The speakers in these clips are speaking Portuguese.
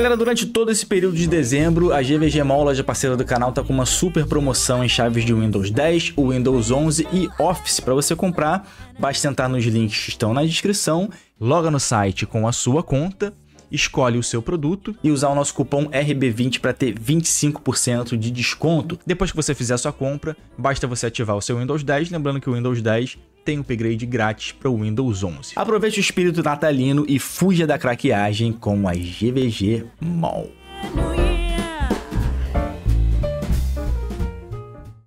Galera, durante todo esse período de dezembro, a GVG Mall, loja parceira do canal, tá com uma super promoção em chaves de Windows 10, Windows 11 e Office para você comprar. Basta entrar nos links que estão na descrição, loga no site com a sua conta escolhe o seu produto e usar o nosso cupom RB20 para ter 25% de desconto. Depois que você fizer a sua compra, basta você ativar o seu Windows 10, lembrando que o Windows 10 tem upgrade grátis para o Windows 11. Aproveite o espírito natalino e fuja da craqueagem com a GVG Mall.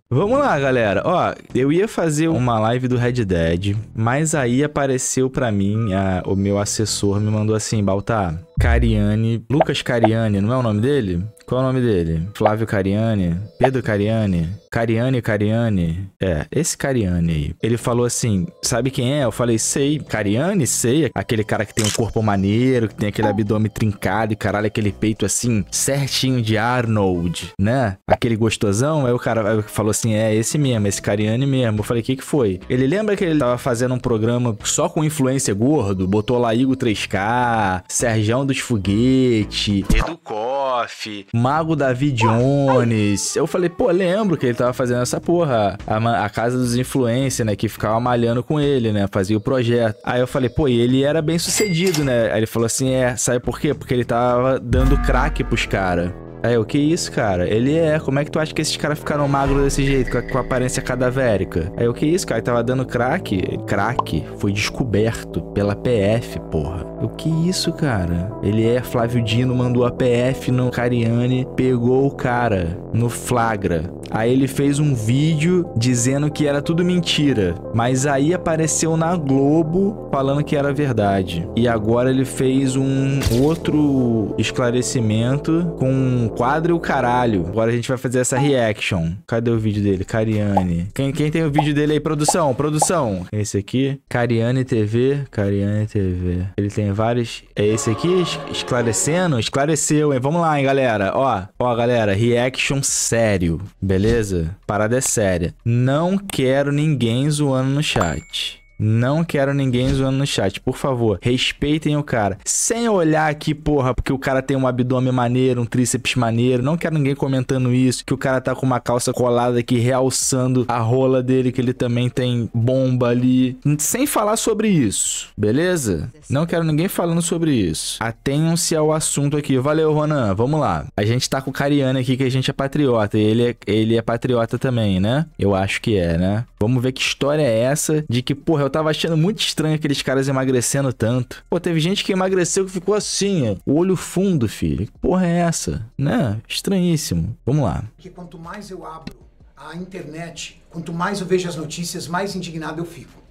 Vamos lá, galera. Ó, eu ia fazer uma live do Red Dead, mas aí apareceu para mim, a, o meu assessor me mandou assim, Baltar, Cariani, Lucas Cariani, não é o nome dele? Qual é o nome dele? Flávio Cariani? Pedro Cariani? Cariani Cariani? É, esse Cariani aí. Ele falou assim: sabe quem é? Eu falei, sei, Cariani, sei. Aquele cara que tem um corpo maneiro, que tem aquele abdômen trincado e caralho, aquele peito assim, certinho de Arnold, né? Aquele gostosão. Aí o cara falou assim: é esse mesmo, esse Cariani mesmo. Eu falei, o que, que foi? Ele lembra que ele tava fazendo um programa só com influência gordo? Botou lá 3K, Serjão dos Foguete, Edu Koff, Mago Davi Jones. Eu falei, pô, lembro que ele tava fazendo essa porra. A, a casa dos influencers, né? Que ficava malhando com ele, né? Fazia o projeto. Aí eu falei, pô, e ele era bem sucedido, né? Aí ele falou assim: é, sabe por quê? Porque ele tava dando crack pros caras. Aí eu, que isso, cara? Ele é, como é que tu acha que esses caras ficaram magros desse jeito, com, com aparência cadavérica? Aí eu, que isso, cara? Ele tava dando crack. Crack foi descoberto pela PF, porra. Eu, que isso, cara? Ele é Flávio Dino, mandou a PF no Cariani, pegou o cara no flagra. Aí ele fez um vídeo dizendo que era tudo mentira, mas aí apareceu na Globo falando que era verdade. E agora ele fez um outro esclarecimento com um quadro e o caralho. Agora a gente vai fazer essa reaction. Cadê o vídeo dele? Cariani. Quem, quem tem o vídeo dele aí? Produção, produção. Esse aqui. Cariane TV. Cariane TV. Ele tem vários. É esse aqui, esclarecendo? Esclareceu, hein? Vamos lá, hein, galera. Ó, ó, galera, reaction sério, beleza? Parada é séria. Não quero ninguém zoando no chat. Não quero ninguém zoando no chat. Por favor, respeitem o cara. Sem olhar aqui, porra, porque o cara tem um abdômen maneiro, um tríceps maneiro. Não quero ninguém comentando isso. Que o cara tá com uma calça colada aqui, realçando a rola dele, que ele também tem bomba ali. Sem falar sobre isso, beleza? Não quero ninguém falando sobre isso. Atenham-se ao assunto aqui. Valeu, Ronan. Vamos lá. A gente tá com o Cariano aqui, que a gente é patriota. E ele é, ele é patriota também, né? Eu acho que é, né? Vamos ver que história é essa de que, porra, eu tava achando muito estranho aqueles caras emagrecendo tanto. Pô, teve gente que emagreceu que ficou assim, ó. O olho fundo, filho. Que porra é essa? Né? Estranhíssimo. Vamos lá. Porque quanto mais eu abro a internet, quanto mais eu vejo as notícias, mais indignado eu fico.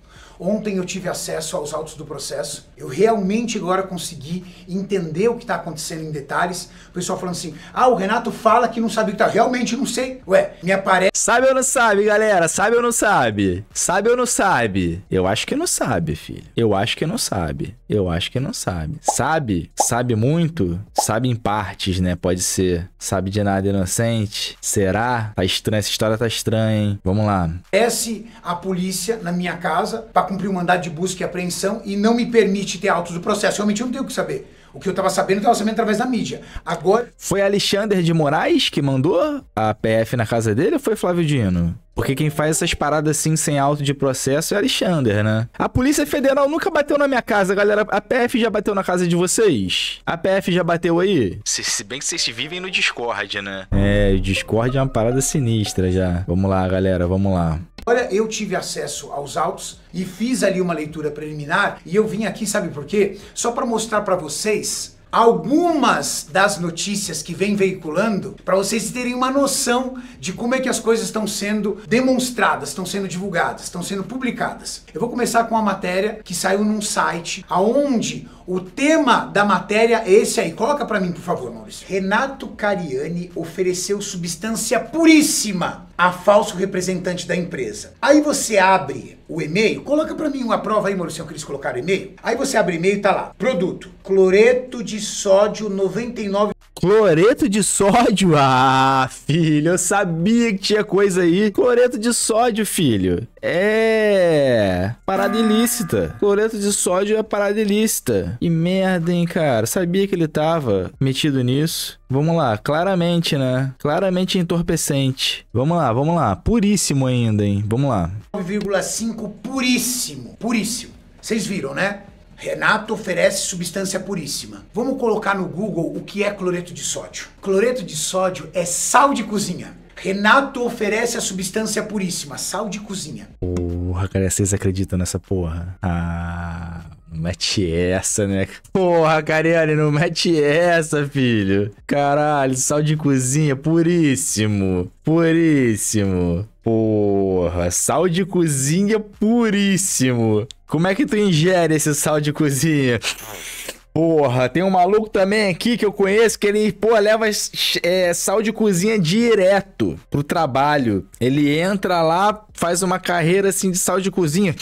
Ontem eu tive acesso aos autos do processo. Eu realmente agora consegui entender o que está acontecendo em detalhes. O pessoal falando assim: ah, o Renato fala que não sabe o que tá. Realmente não sei. Ué, me aparece. Sabe ou não sabe, galera? Sabe ou não sabe? Sabe ou não sabe? Eu acho que não sabe, filho. Eu acho que não sabe. Eu acho que não sabe. Sabe? Sabe muito? Sabe em partes, né? Pode ser. Sabe de nada inocente? Será? Tá estranho. essa história tá estranha, hein? Vamos lá. Desce a polícia na minha casa pra cumprir um mandado de busca e apreensão e não me permite ter autos do processo. Realmente eu não tenho o que saber. O que eu estava sabendo, eu estava sabendo através da mídia. Agora. Foi Alexandre de Moraes que mandou a PF na casa dele ou foi Flávio Dino? Porque quem faz essas paradas assim sem auto de processo é Alexander, né? A Polícia Federal nunca bateu na minha casa, galera. A PF já bateu na casa de vocês? A PF já bateu aí? Se, se bem que vocês vivem no Discord, né? É, o Discord é uma parada sinistra já. Vamos lá, galera, vamos lá. Olha, eu tive acesso aos autos e fiz ali uma leitura preliminar e eu vim aqui, sabe por quê? Só para mostrar para vocês algumas das notícias que vem veiculando para vocês terem uma noção de como é que as coisas estão sendo demonstradas, estão sendo divulgadas, estão sendo publicadas. Eu vou começar com uma matéria que saiu num site aonde o tema da matéria é esse aí. Coloca para mim, por favor, Maurício. Renato Cariani ofereceu substância puríssima a falso representante da empresa. Aí você abre o e-mail, coloca para mim uma prova aí, Maurício, que eles colocaram e-mail. Aí você abre e-mail e tá lá. Produto: cloreto de sódio 99 Cloreto de sódio? Ah, filho, eu sabia que tinha coisa aí. Cloreto de sódio, filho. É. Parada ilícita. Cloreto de sódio é parada ilícita. E merda, hein, cara. Sabia que ele tava metido nisso. Vamos lá, claramente, né? Claramente entorpecente. Vamos lá, vamos lá. Puríssimo ainda, hein? Vamos lá. 9,5 puríssimo. Puríssimo. Vocês viram, né? Renato oferece substância puríssima. Vamos colocar no Google o que é cloreto de sódio. Cloreto de sódio é sal de cozinha. Renato oferece a substância puríssima, sal de cozinha. Porra, cara, vocês acreditam nessa porra? Ah. Não mete essa, né? Porra, Cariane, não mete essa, filho. Caralho, sal de cozinha, puríssimo. Puríssimo. Porra, sal de cozinha puríssimo. Como é que tu ingere esse sal de cozinha? Porra, tem um maluco também aqui que eu conheço que ele, pô, leva é, sal de cozinha direto pro trabalho. Ele entra lá, faz uma carreira assim de sal de cozinha.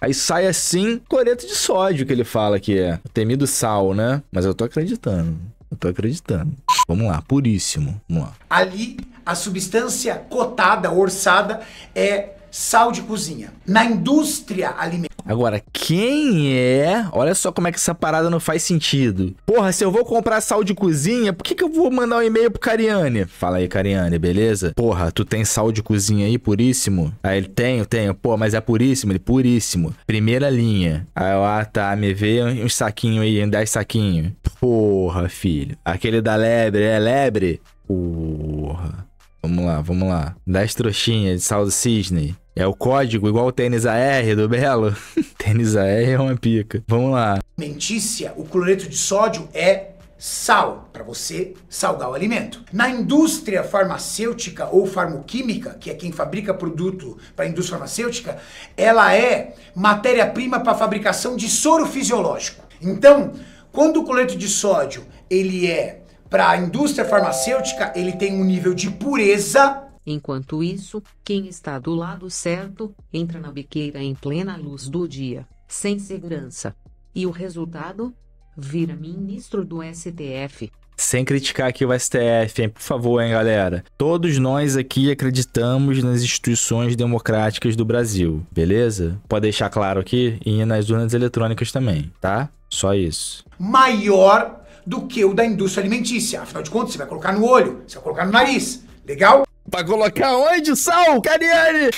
Aí sai assim, cloreto de sódio que ele fala que é. temido sal, né? Mas eu tô acreditando. Eu tô acreditando. Vamos lá, puríssimo. Vamos lá. Ali, a substância cotada, orçada, é sal de cozinha. Na indústria alimentar, Agora, quem é? Olha só como é que essa parada não faz sentido. Porra, se eu vou comprar sal de cozinha, por que, que eu vou mandar um e-mail pro Cariane? Fala aí, Cariane, beleza? Porra, tu tem sal de cozinha aí, puríssimo? Aí ah, ele, tenho, tenho. Pô, mas é puríssimo? Ele, puríssimo. Primeira linha. Aí eu, ah, tá, me vê uns saquinhos aí, uns 10 saquinhos. Porra, filho. Aquele da lebre, é lebre? Porra. Vamos lá, vamos lá. 10 trouxinhas de sal do cisne. É o código, igual o tênis AR do Belo. tênis AR é uma pica. Vamos lá. Mentícia, o cloreto de sódio é sal, para você salgar o alimento. Na indústria farmacêutica ou farmoquímica, que é quem fabrica produto para a indústria farmacêutica, ela é matéria-prima para fabricação de soro fisiológico. Então, quando o cloreto de sódio, ele é para a indústria farmacêutica, ele tem um nível de pureza Enquanto isso, quem está do lado certo entra na biqueira em plena luz do dia, sem segurança. E o resultado? Vira ministro do STF. Sem criticar aqui o STF, hein? por favor, hein, galera. Todos nós aqui acreditamos nas instituições democráticas do Brasil, beleza? Pode deixar claro aqui e nas urnas eletrônicas também, tá? Só isso. Maior do que o da indústria alimentícia. Afinal de contas, você vai colocar no olho, você vai colocar no nariz. Legal? Pra colocar onde, Sal? Cariani?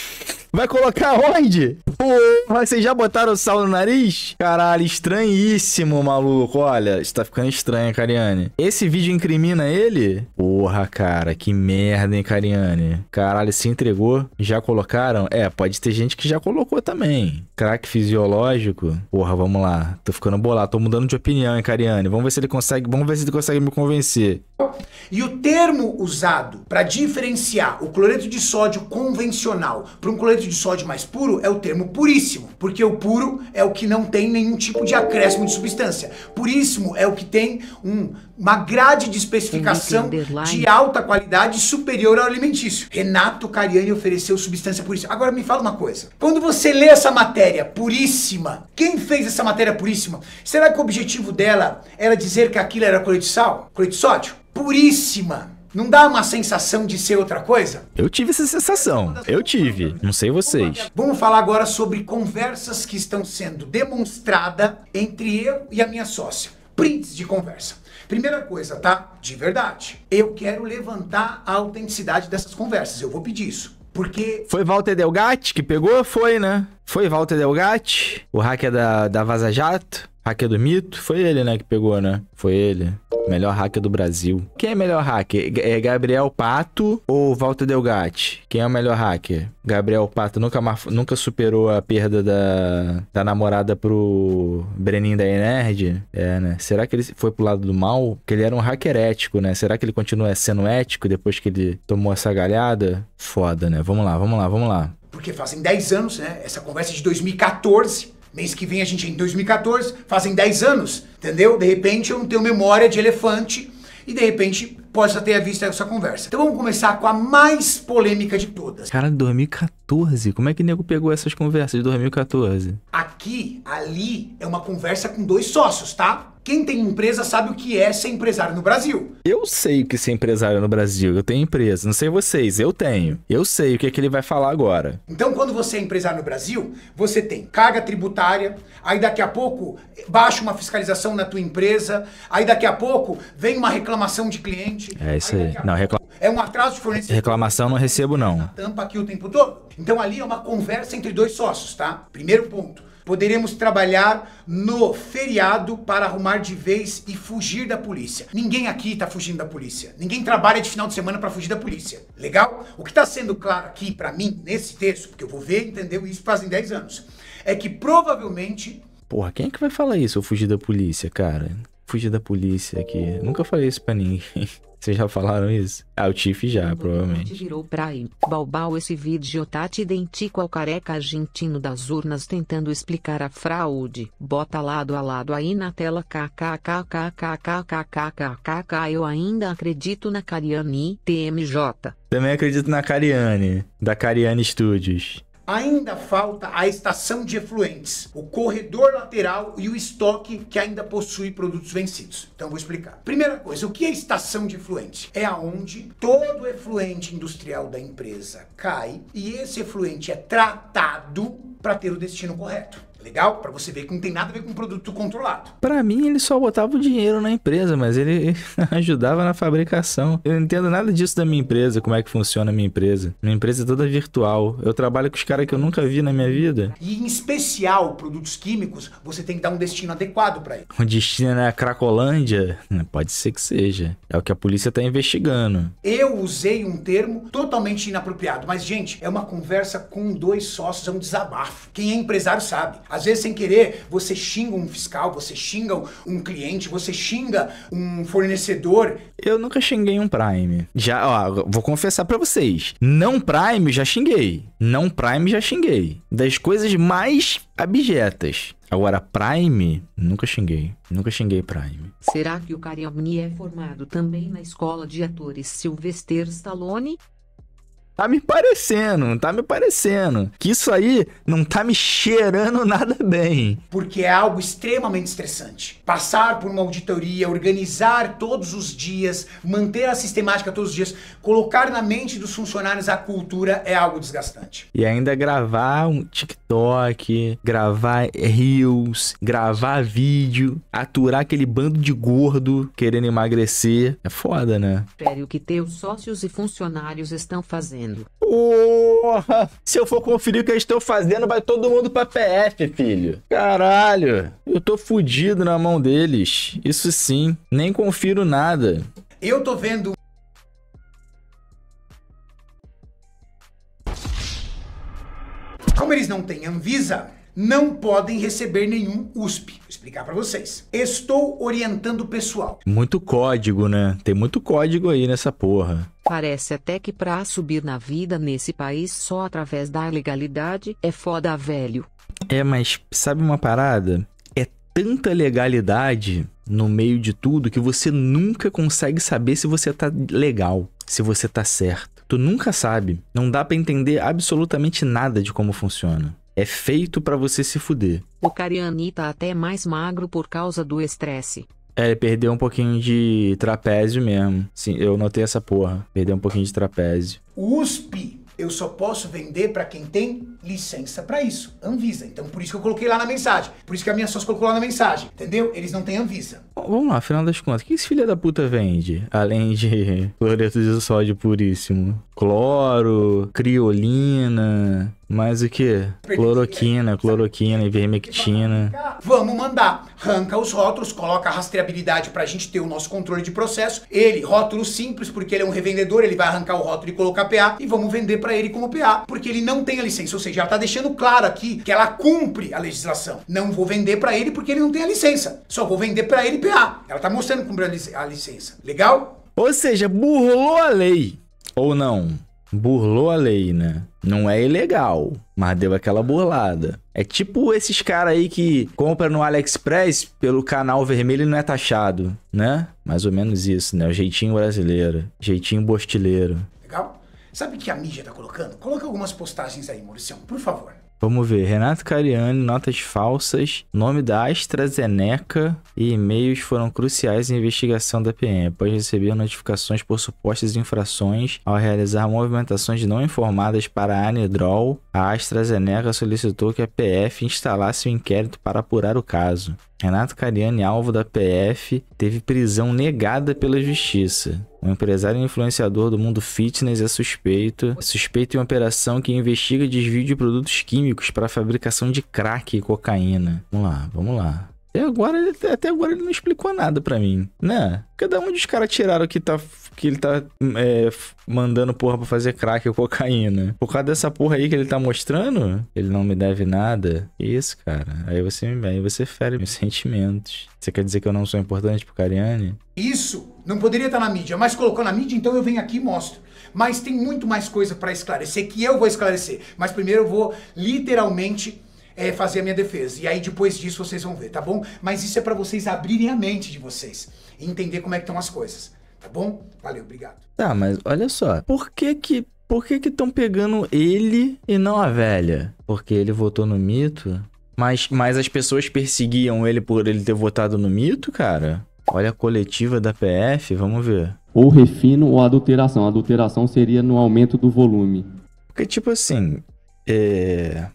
Vai colocar onde? Pô, vocês já botaram sal no nariz? Caralho, estranhíssimo, maluco. Olha, isso tá ficando estranho, Cariane. Esse vídeo incrimina ele? Porra, cara, que merda, hein, Cariane. Caralho, se entregou. Já colocaram? É, pode ter gente que já colocou também. Crack fisiológico? Porra, vamos lá. Tô ficando bolado. Tô mudando de opinião, hein, Cariane. Vamos ver se ele consegue. Vamos ver se ele consegue me convencer. E o termo usado para diferenciar o cloreto de sódio convencional para um cloreto de sódio mais puro é o termo puríssimo, porque o puro é o que não tem nenhum tipo de acréscimo de substância. Puríssimo é o que tem um, uma grade de especificação de alta qualidade superior ao alimentício. Renato Cariani ofereceu substância puríssima. Agora me fala uma coisa. Quando você lê essa matéria puríssima, quem fez essa matéria puríssima? Será que o objetivo dela era dizer que aquilo era colete de sal? colete de sódio? Puríssima não dá uma sensação de ser outra coisa? Eu tive essa sensação. Eu tive. Não sei vocês. Vamos falar agora sobre conversas que estão sendo demonstradas entre eu e a minha sócia. Prints de conversa. Primeira coisa, tá? De verdade. Eu quero levantar a autenticidade dessas conversas. Eu vou pedir isso. Porque. Foi Walter Delgatti que pegou? Foi, né? Foi Walter Delgatti, o hacker da, da Vaza Jato. Hacker do Mito? Foi ele, né, que pegou, né? Foi ele. Melhor hacker do Brasil. Quem é melhor hacker? É Gabriel Pato ou Walter Delgatti? Quem é o melhor hacker? Gabriel Pato nunca, nunca superou a perda da, da namorada pro Breninho da Enerd? É, né? Será que ele foi pro lado do mal? Porque ele era um hacker ético, né? Será que ele continua sendo ético depois que ele tomou essa galhada? Foda, né? Vamos lá, vamos lá, vamos lá. Porque fazem 10 anos, né? Essa conversa é de 2014 Mês que vem a gente, em 2014, fazem 10 anos, entendeu? De repente eu não tenho memória de elefante e de repente até ter visto essa conversa. Então vamos começar com a mais polêmica de todas. Cara, 2014? Como é que o nego pegou essas conversas de 2014? Aqui, ali, é uma conversa com dois sócios, tá? Quem tem empresa sabe o que é ser empresário no Brasil. Eu sei o que é ser empresário no Brasil. Eu tenho empresa. Não sei vocês, eu tenho. Eu sei o que, é que ele vai falar agora. Então, quando você é empresário no Brasil, você tem carga tributária, aí daqui a pouco baixa uma fiscalização na tua empresa, aí daqui a pouco vem uma reclamação de cliente. É isso aí. aí. Não, É um atraso de fornecimento. Reclamação não recebo, não. Tampa aqui o tempo todo. Então, ali é uma conversa entre dois sócios, tá? Primeiro ponto. Poderemos trabalhar no feriado para arrumar de vez e fugir da polícia. Ninguém aqui está fugindo da polícia. Ninguém trabalha de final de semana para fugir da polícia. Legal? O que está sendo claro aqui para mim, nesse texto, porque eu vou ver, entendeu? Isso fazem 10 anos. É que provavelmente. Porra, quem é que vai falar isso, eu fugir da polícia, cara? Fugir da polícia aqui. Nunca falei isso pra ninguém. Vocês já falaram isso? Ah, o Tiff já, uhum. provavelmente. Virou praia. Balbal esse vídeo tá te idêntico ao careca argentino das urnas tentando explicar a fraude. Bota lado a lado aí na tela kkkkkkkkkkkkk eu ainda acredito na Cariani TMJ. Também acredito na Cariane, da Cariane Studios. Ainda falta a estação de efluentes, o corredor lateral e o estoque que ainda possui produtos vencidos. Então vou explicar. Primeira coisa, o que é estação de efluente? É aonde todo efluente industrial da empresa cai e esse efluente é tratado para ter o destino correto. Legal? Para você ver que não tem nada a ver com produto controlado. Para mim, ele só botava o dinheiro na empresa, mas ele ajudava na fabricação. Eu não entendo nada disso da minha empresa, como é que funciona a minha empresa. Minha empresa é toda virtual. Eu trabalho com os caras que eu nunca vi na minha vida. E em especial, produtos químicos, você tem que dar um destino adequado para ele. O destino é a Cracolândia? Pode ser que seja. É o que a polícia tá investigando. Eu usei um termo totalmente inapropriado, mas, gente, é uma conversa com dois sócios, é um desabafo. Quem é empresário sabe. Às vezes, sem querer, você xinga um fiscal, você xinga um cliente, você xinga um fornecedor. Eu nunca xinguei um Prime. Já, ó, vou confessar para vocês. Não Prime já xinguei. Não Prime já xinguei. Das coisas mais abjetas. Agora, Prime, nunca xinguei. Nunca xinguei Prime. Será que o Cariabni é formado também na escola de atores Sylvester Stallone? Tá me parecendo, tá me parecendo que isso aí não tá me cheirando nada bem. Porque é algo extremamente estressante. Passar por uma auditoria, organizar todos os dias, manter a sistemática todos os dias, colocar na mente dos funcionários a cultura é algo desgastante. E ainda gravar um TikTok, gravar reels, gravar vídeo, aturar aquele bando de gordo querendo emagrecer, é foda, né? Espere o que teus sócios e funcionários estão fazendo mundo. Porra! Se eu for conferir o que eles estão fazendo, vai todo mundo pra PF, filho. Caralho, eu tô fudido na mão deles. Isso sim, nem confiro nada. Eu tô vendo Como eles não têm Anvisa, não podem receber nenhum USP. Vou explicar para vocês. Estou orientando o pessoal. Muito código, né? Tem muito código aí nessa porra. Parece até que pra subir na vida nesse país só através da legalidade é foda, velho. É, mas sabe uma parada? É tanta legalidade no meio de tudo que você nunca consegue saber se você tá legal, se você tá certo. Tu nunca sabe. Não dá para entender absolutamente nada de como funciona. É feito para você se fuder. O Cariani tá até mais magro por causa do estresse. É, ele perdeu um pouquinho de trapézio mesmo. Sim, eu notei essa porra. Perdeu um pouquinho de trapézio. USP, eu só posso vender para quem tem licença para isso, Anvisa. Então por isso que eu coloquei lá na mensagem. Por isso que a minha sócia colocou lá na mensagem, entendeu? Eles não têm Anvisa. Bom, vamos lá, afinal das contas, o que esse filho da puta vende? Além de cloreto de sódio puríssimo, cloro, criolina, mais o que? Cloroquina, cloroquina, ivermectina. Vamos mandar. Arranca os rótulos, coloca a rastreabilidade pra gente ter o nosso controle de processo. Ele, rótulo simples, porque ele é um revendedor, ele vai arrancar o rótulo e colocar PA e vamos vender para ele como PA, porque ele não tem a licença. Ou seja, ela tá deixando claro aqui que ela cumpre a legislação. Não vou vender para ele porque ele não tem a licença. Só vou vender para ele PA. Ela tá mostrando cumprir a licença. Legal? Ou seja, burlou a lei. Ou não? burlou a lei, né? Não é ilegal, mas deu aquela burlada. É tipo esses caras aí que compram no AliExpress pelo canal vermelho e não é taxado, né? Mais ou menos isso, né? O jeitinho brasileiro, jeitinho bostileiro. Legal? Sabe o que a mídia tá colocando? Coloca algumas postagens aí, Maurício, por favor. Vamos ver. Renato Cariani, notas falsas, nome da AstraZeneca e e-mails foram cruciais em investigação da PM. Após receber notificações por supostas infrações ao realizar movimentações não informadas para a Anidrol, a AstraZeneca solicitou que a PF instalasse um inquérito para apurar o caso. Renato Cariani, alvo da PF, teve prisão negada pela justiça. Um empresário e influenciador do mundo fitness é suspeito. É suspeito em uma operação que investiga desvio de produtos químicos para fabricação de crack e cocaína. Vamos lá, vamos lá. Até agora, até agora ele não explicou nada para mim, né? Cada um dos caras tiraram que, tá, que ele tá é, mandando porra pra fazer crack ou cocaína? Por causa dessa porra aí que ele tá mostrando, ele não me deve nada. Isso, cara. Aí você, aí você fere meus sentimentos. Você quer dizer que eu não sou importante pro Cariane? Isso não poderia estar tá na mídia, mas colocou na mídia, então eu venho aqui e mostro. Mas tem muito mais coisa para esclarecer que eu vou esclarecer. Mas primeiro eu vou literalmente é, fazer a minha defesa. E aí depois disso vocês vão ver, tá bom? Mas isso é para vocês abrirem a mente de vocês e entender como é que estão as coisas, tá bom? Valeu, obrigado. Tá, mas olha só, por que que por que que estão pegando ele e não a velha? Porque ele votou no mito? Mas, mas as pessoas perseguiam ele por ele ter votado no mito, cara? Olha a coletiva da PF, vamos ver. Ou refino ou adulteração. Adulteração seria no aumento do volume. Porque, tipo assim, é...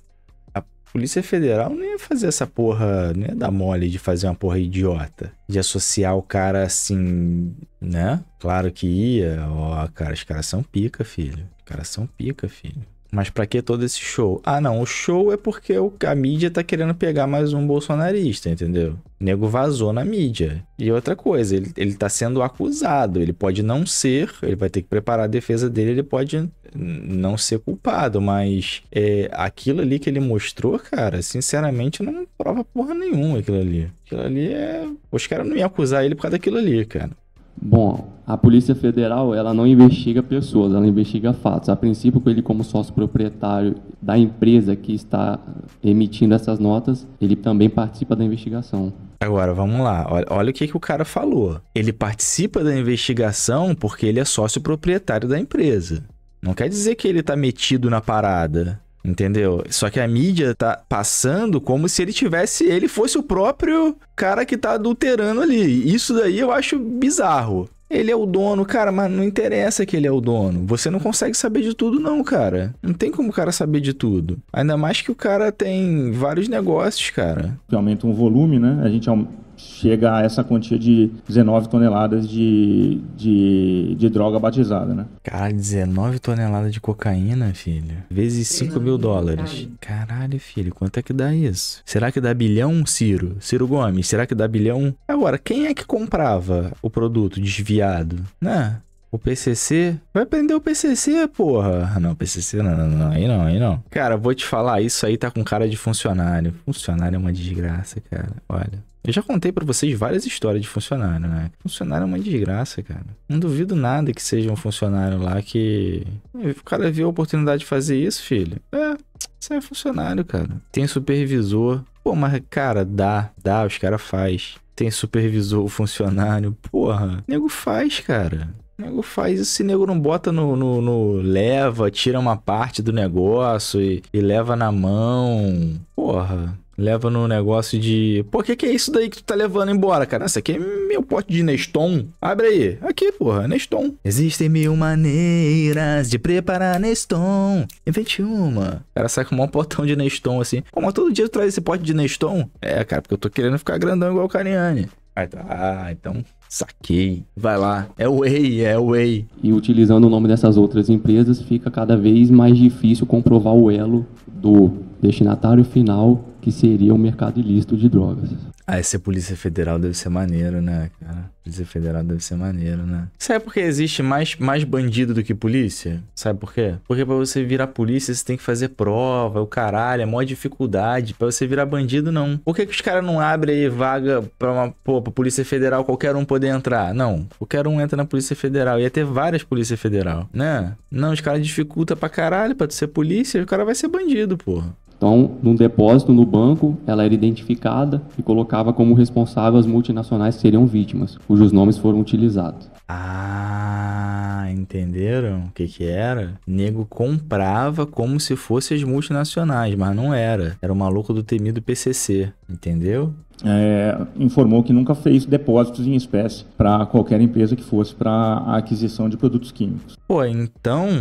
Polícia Federal nem ia fazer essa porra, né? Da dar mole de fazer uma porra idiota. De associar o cara assim, né? Claro que ia. Ó, cara, os caras são pica, filho. Os caras são pica, filho. Mas para que todo esse show? Ah, não, o show é porque o, a mídia tá querendo pegar mais um bolsonarista, entendeu? O nego vazou na mídia. E outra coisa, ele, ele tá sendo acusado. Ele pode não ser, ele vai ter que preparar a defesa dele, ele pode não ser culpado, mas é, aquilo ali que ele mostrou, cara, sinceramente não prova porra nenhuma aquilo ali. Aquilo ali é. Os caras não iam acusar ele por causa daquilo ali, cara. Bom, a Polícia Federal ela não investiga pessoas, ela investiga fatos. A princípio, ele como sócio proprietário da empresa que está emitindo essas notas, ele também participa da investigação. Agora, vamos lá. Olha, olha o que, que o cara falou. Ele participa da investigação porque ele é sócio proprietário da empresa. Não quer dizer que ele está metido na parada. Entendeu? Só que a mídia tá passando como se ele tivesse. Ele fosse o próprio cara que tá adulterando ali. Isso daí eu acho bizarro. Ele é o dono, cara, mas não interessa que ele é o dono. Você não consegue saber de tudo, não, cara. Não tem como o cara saber de tudo. Ainda mais que o cara tem vários negócios, cara. Aumenta um volume, né? A gente chega a essa quantia de 19 toneladas de, de, de droga batizada, né? Cara, 19 toneladas de cocaína, filho. Vezes 5 mil dólares. Caralho, filho, quanto é que dá isso? Será que dá bilhão, Ciro? Ciro Gomes, será que dá bilhão? Agora, quem é que comprava o produto desviado? Né? O PCC? Vai prender o PCC, porra. Ah, não, PCC não, não, não, aí não, aí não. Cara, vou te falar, isso aí tá com cara de funcionário. Funcionário é uma desgraça, cara. Olha. Eu já contei para vocês várias histórias de funcionário, né? Funcionário é uma desgraça, cara. Não duvido nada que seja um funcionário lá que. O cara viu a oportunidade de fazer isso, filho. É, você é funcionário, cara. Tem supervisor. Pô, mas, cara, dá, dá, os caras faz. Tem supervisor, funcionário. Porra, nego faz, cara. O nego faz isso, se nego não bota no, no, no, leva, tira uma parte do negócio e, e leva na mão. Porra, leva no negócio de. por que, que é isso daí que tu tá levando embora, cara? Isso aqui é meu pote de Neston. Abre aí. Aqui, porra, Neston. Existem mil maneiras de preparar Neston. Invente uma. O cara sai com um potão de Neston assim. Pô, mas todo dia tu traz esse pote de Neston? É, cara, porque eu tô querendo ficar grandão igual o Cariani. Ah, tá. Ah, então Saquei. Vai lá. É Way, é Way. E utilizando o nome dessas outras empresas, fica cada vez mais difícil comprovar o elo do destinatário final que seria o um mercado ilícito de drogas. Ah, essa Polícia Federal deve ser maneiro, né, cara? Polícia Federal deve ser maneiro, né? Sabe por que existe mais, mais bandido do que polícia? Sabe por quê? Porque pra você virar polícia, você tem que fazer prova, o caralho, é maior dificuldade. Pra você virar bandido, não. Por que, que os caras não abrem aí vaga pra uma pô, pra Polícia Federal qualquer um poder entrar? Não, qualquer um entra na Polícia Federal. Ia ter várias Polícia Federal, né? Não, os caras dificulta pra caralho pra tu ser polícia, o cara vai ser bandido, porra. Então, num depósito no banco, ela era identificada e colocava como responsável as multinacionais que seriam vítimas, cujos nomes foram utilizados. Ah, entenderam o que que era? Nego comprava como se fosse as multinacionais, mas não era. Era o maluco do temido PCC, entendeu? É, informou que nunca fez depósitos em espécie para qualquer empresa que fosse para a aquisição de produtos químicos. Pô, então.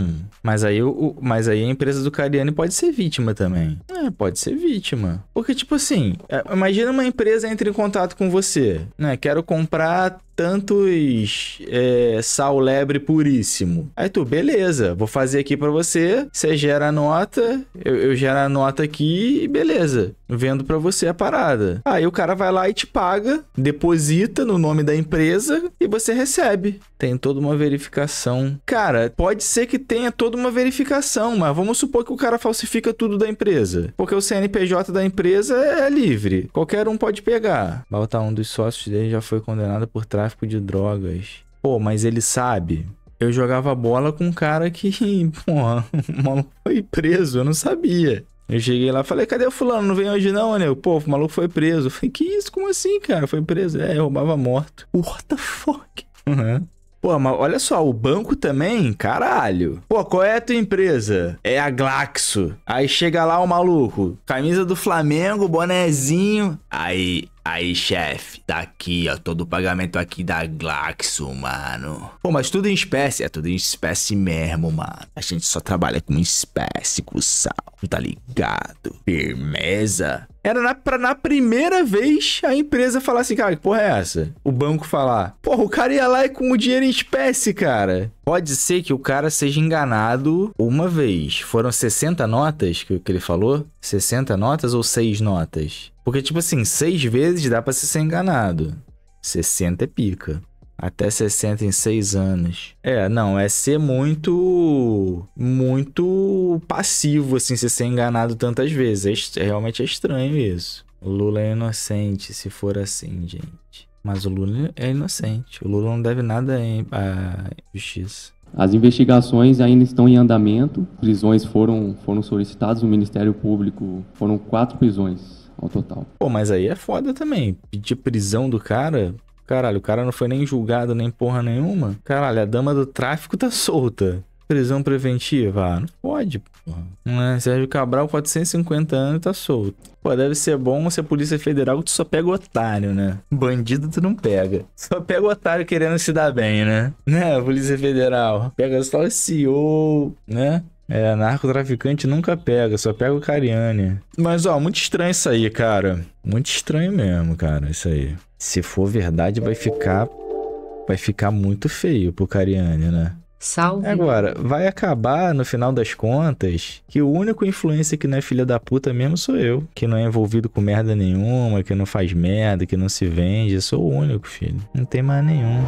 Mas aí, o, mas aí a empresa do Cariani pode ser vítima também. É, pode ser vítima. Porque, tipo assim, é, imagina uma empresa entra em contato com você, né? Quero comprar tantos é, sal lebre puríssimo. Aí tu, beleza, vou fazer aqui para você, você gera a nota, eu, eu gero a nota aqui e beleza, vendo para você a parada. Aí o cara vai lá e te paga, deposita no nome da empresa e você recebe. Tem toda uma verificação. Cara, pode ser que tenha toda uma verificação, mas vamos supor que o cara falsifica tudo da empresa. Porque o CNPJ da empresa é livre, qualquer um pode pegar. bota um dos sócios dele já foi condenado por trás tráfico de drogas. Pô, mas ele sabe. Eu jogava bola com um cara que, pô, o maluco foi preso, eu não sabia. Eu cheguei lá falei, cadê o fulano? Não vem hoje não, né? Pô, o maluco foi preso. Eu falei, que isso? Como assim, cara? Foi preso. É, eu roubava morto. What the fuck? Uhum. Pô, mas olha só, o banco também, caralho. Pô, qual é a tua empresa? É a Glaxo. Aí chega lá o maluco, camisa do Flamengo, bonezinho. Aí, Aí, chefe, tá aqui, ó, todo o pagamento aqui da Glaxo, mano. Pô, mas tudo em espécie, é tudo em espécie mesmo, mano. A gente só trabalha com espécie, sal, tá ligado? Firmeza? Era na, pra, na primeira vez a empresa falar assim, cara, que porra é essa? O banco falar, porra, o cara ia lá e com o dinheiro em espécie, cara. Pode ser que o cara seja enganado uma vez. Foram 60 notas que, que ele falou? 60 notas ou 6 notas? Porque, tipo assim, 6 vezes dá pra você ser enganado. 60 é pica. Até 60 em 6 anos. É, não, é ser muito. Muito passivo, assim, você ser enganado tantas vezes. É, é, realmente é estranho isso. Lula é inocente, se for assim, gente. Mas o Lula é inocente. O Lula não deve nada à justiça. As investigações ainda estão em andamento. Prisões foram, foram solicitadas. no Ministério Público foram quatro prisões ao total. Pô, mas aí é foda também. Pedir prisão do cara. Caralho, o cara não foi nem julgado nem porra nenhuma. Caralho, a dama do tráfico tá solta. Prisão preventiva? Ah, não pode, porra. Né? Sérgio Cabral, 450 anos, tá solto. Pô, deve ser bom se a Polícia Federal tu só pega otário, né? Bandido tu não pega. Só pega otário querendo se dar bem, né? Né, Polícia Federal? Pega só o CEO, né? É, narcotraficante nunca pega, só pega o Cariani. Mas, ó, muito estranho isso aí, cara. Muito estranho mesmo, cara, isso aí. Se for verdade, vai ficar. Vai ficar muito feio pro Cariani, né? Salve. Agora, vai acabar no final das contas que o único influencer que não é filha da puta mesmo sou eu, que não é envolvido com merda nenhuma, que não faz merda, que não se vende, eu sou o único, filho. Não tem mais nenhum.